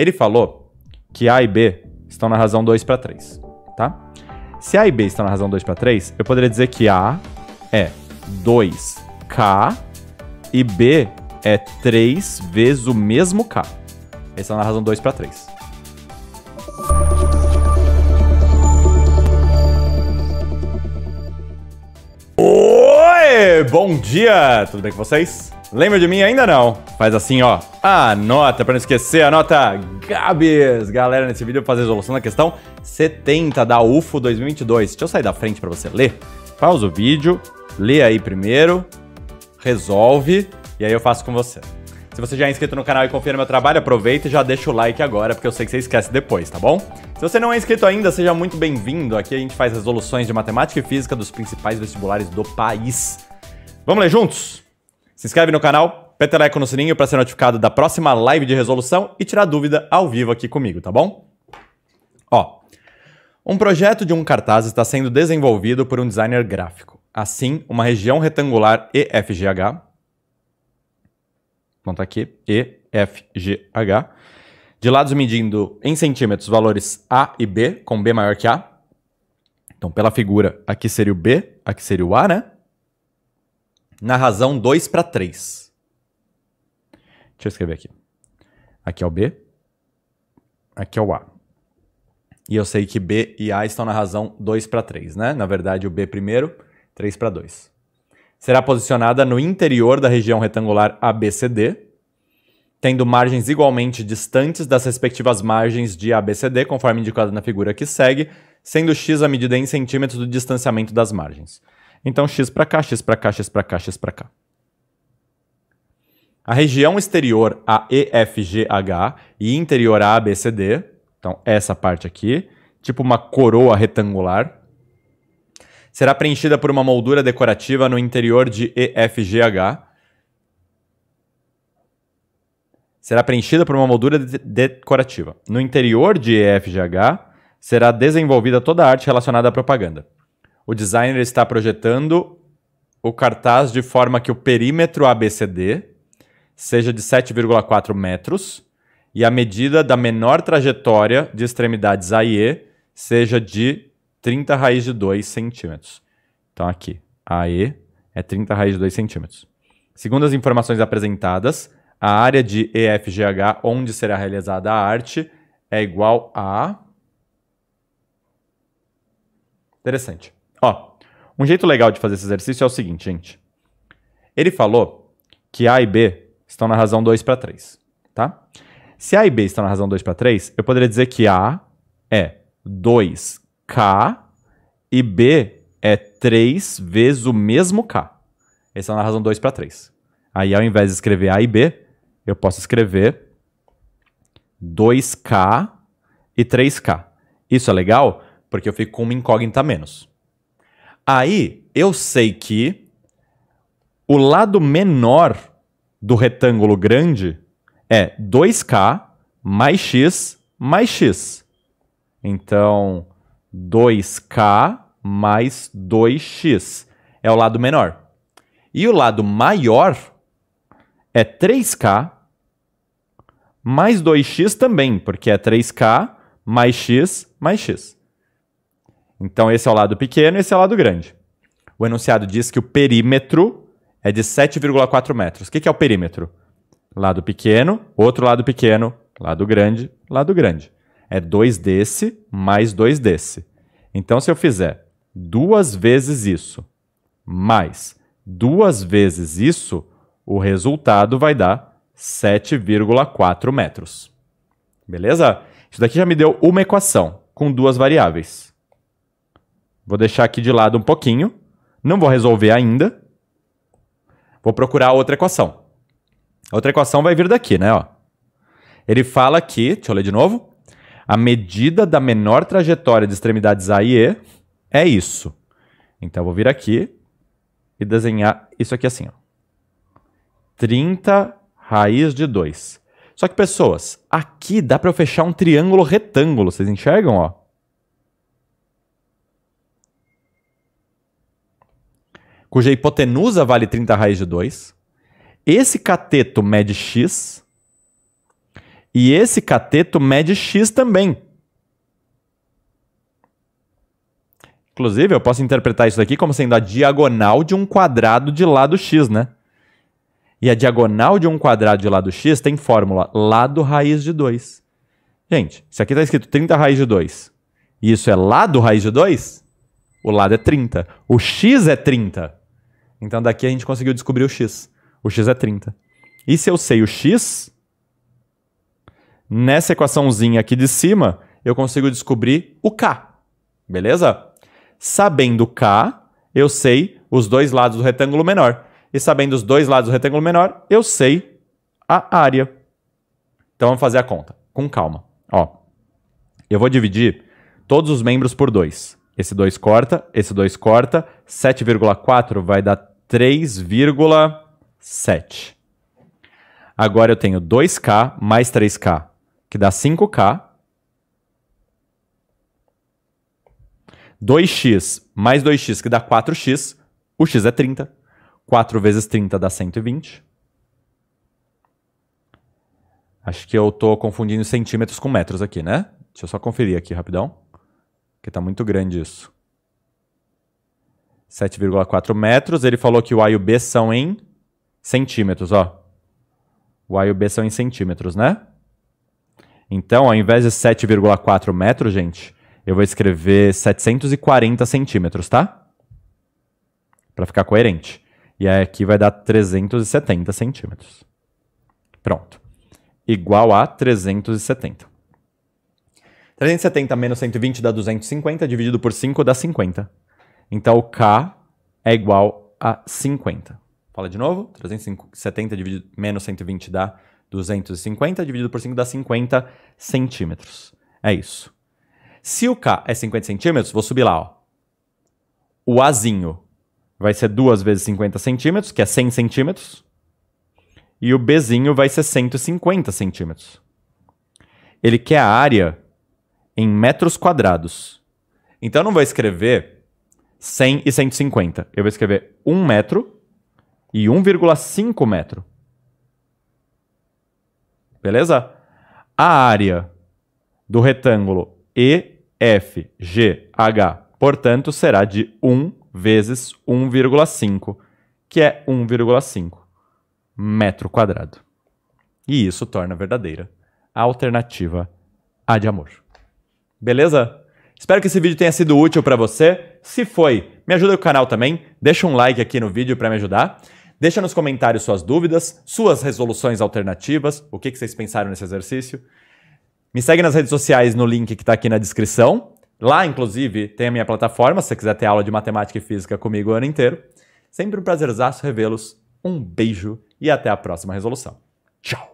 Ele falou que A e B estão na razão 2 para 3, tá? Se A e B estão na razão 2 para 3, eu poderia dizer que A é 2K e B é 3 vezes o mesmo K. Eles estão na razão 2 para 3. Oi! Bom dia! Tudo bem com vocês? Lembra de mim? Ainda não. Faz assim, ó. Anota, para não esquecer, anota Gabs. Galera, nesse vídeo eu vou fazer a resolução da questão 70 da UFO 2022. Deixa eu sair da frente para você ler. Pausa o vídeo, lê aí primeiro, resolve, e aí eu faço com você. Se você já é inscrito no canal e confia no meu trabalho, aproveita e já deixa o like agora, porque eu sei que você esquece depois, tá bom? Se você não é inscrito ainda, seja muito bem-vindo. Aqui a gente faz resoluções de matemática e física dos principais vestibulares do país. Vamos ler juntos? Se inscreve no canal, peteleco no sininho para ser notificado da próxima live de resolução e tirar dúvida ao vivo aqui comigo, tá bom? Ó, um projeto de um cartaz está sendo desenvolvido por um designer gráfico. Assim, uma região retangular EFGH, vamos tá aqui, EFGH, de lados medindo em centímetros valores A e B, com B maior que A. Então, pela figura, aqui seria o B, aqui seria o A, né? na razão 2 para 3. Deixa eu escrever aqui. Aqui é o B, aqui é o A. E eu sei que B e A estão na razão 2 para 3, né? Na verdade, o B primeiro, 3 para 2. Será posicionada no interior da região retangular ABCD, tendo margens igualmente distantes das respectivas margens de ABCD, conforme indicado na figura que segue, sendo x a medida em centímetros do distanciamento das margens. Então x para cá, x para cá, x para cá, x para cá. A região exterior a EFGH e interior a ABCD, então essa parte aqui, tipo uma coroa retangular, será preenchida por uma moldura decorativa no interior de EFGH. Será preenchida por uma moldura de decorativa. No interior de EFGH será desenvolvida toda a arte relacionada à propaganda o designer está projetando o cartaz de forma que o perímetro ABCD seja de 7,4 metros e a medida da menor trajetória de extremidades AE seja de 30 raiz de 2 centímetros. Então aqui, AE é 30 raiz de 2 centímetros. Segundo as informações apresentadas, a área de EFGH onde será realizada a arte é igual a... Interessante. Ó, um jeito legal de fazer esse exercício é o seguinte, gente. Ele falou que A e B estão na razão 2 para 3, tá? Se A e B estão na razão 2 para 3, eu poderia dizer que A é 2K e B é 3 vezes o mesmo K. Eles estão na razão 2 para 3. Aí, ao invés de escrever A e B, eu posso escrever 2K e 3K. Isso é legal porque eu fico com uma incógnita a menos. Aí eu sei que o lado menor do retângulo grande é 2k mais x mais x. Então, 2k mais 2x é o lado menor. E o lado maior é 3k mais 2x também, porque é 3k mais x mais x. Então, esse é o lado pequeno e esse é o lado grande. O enunciado diz que o perímetro é de 7,4 metros. O que, é o perímetro? Lado pequeno, outro lado pequeno, lado grande, lado grande. É 2 desse mais 2 desse. Então, se eu fizer duas vezes isso mais duas vezes isso, o resultado vai dar 7,4 metros. Beleza? Isso daqui já me deu uma equação com duas variáveis. Vou deixar aqui de lado um pouquinho. Não vou resolver ainda. Vou procurar outra equação. outra equação vai vir daqui, né? Ó. Ele fala que, deixa eu ler de novo, a medida da menor trajetória de extremidades A e E é isso. Então, eu vou vir aqui e desenhar isso aqui assim. Ó. 30 raiz de 2. Só que, pessoas, aqui dá para eu fechar um triângulo retângulo. Vocês enxergam? Ó? cuja hipotenusa vale 30 raiz de 2. Esse cateto mede x. E esse cateto mede x também. Inclusive, eu posso interpretar isso daqui como sendo a diagonal de um quadrado de lado x, né? E a diagonal de um quadrado de lado x tem fórmula lado raiz de 2. Gente, se aqui está escrito 30 raiz de 2 e isso é lado raiz de 2, o lado é 30. O x é 30. Então daqui a gente conseguiu descobrir o x. O x é 30. E se eu sei o x, nessa equaçãozinha aqui de cima, eu consigo descobrir o k. Beleza? Sabendo k, eu sei os dois lados do retângulo menor. E sabendo os dois lados do retângulo menor, eu sei a área. Então vamos fazer a conta, com calma. Ó, eu vou dividir todos os membros por 2. Esse 2 corta, esse 2 corta, 7,4 vai dar 3,7. Agora eu tenho 2K mais 3K, que dá 5K. 2x mais 2x, que dá 4x. O x é 30. 4 vezes 30 dá 120. Acho que eu estou confundindo centímetros com metros aqui, né? Deixa eu só conferir aqui rapidão, Porque está muito grande isso. 7,4 metros. Ele falou que o A e o B são em centímetros, ó. O A e o B são em centímetros, né? Então, ao invés de 7,4 metros, gente, eu vou escrever 740 centímetros, tá? Para ficar coerente. E aí aqui vai dar 370 centímetros. Pronto. Igual a 370. 370 menos 120 dá 250, dividido por 5 dá 50. Então K é igual a 50. Fala de novo, 370 dividido menos 120 dá 250, dividido por 5 dá 50 centímetros. É isso. Se o K é 50 centímetros, vou subir lá, ó. O Azinho vai ser 2 vezes 50 centímetros, que é 100 centímetros. E o Bzinho vai ser 150 centímetros. Ele quer a área em metros quadrados. Então eu não vou escrever 100 e 150. Eu vou escrever 1 metro e 1,5 metro. Beleza? A área do retângulo EFGH, portanto, será de 1 vezes 1,5, que é 1,5 metro quadrado. E isso torna verdadeira a alternativa A de amor. Beleza? Espero que esse vídeo tenha sido útil para você. Se foi, me ajuda com o canal também. Deixa um like aqui no vídeo para me ajudar. Deixa nos comentários suas dúvidas, suas resoluções alternativas, o que, que vocês pensaram nesse exercício. Me segue nas redes sociais no link que está aqui na descrição. Lá, inclusive, tem a minha plataforma, se você quiser ter aula de matemática e física comigo o ano inteiro. Sempre um prazerzaço revê-los. Um beijo e até a próxima resolução. Tchau!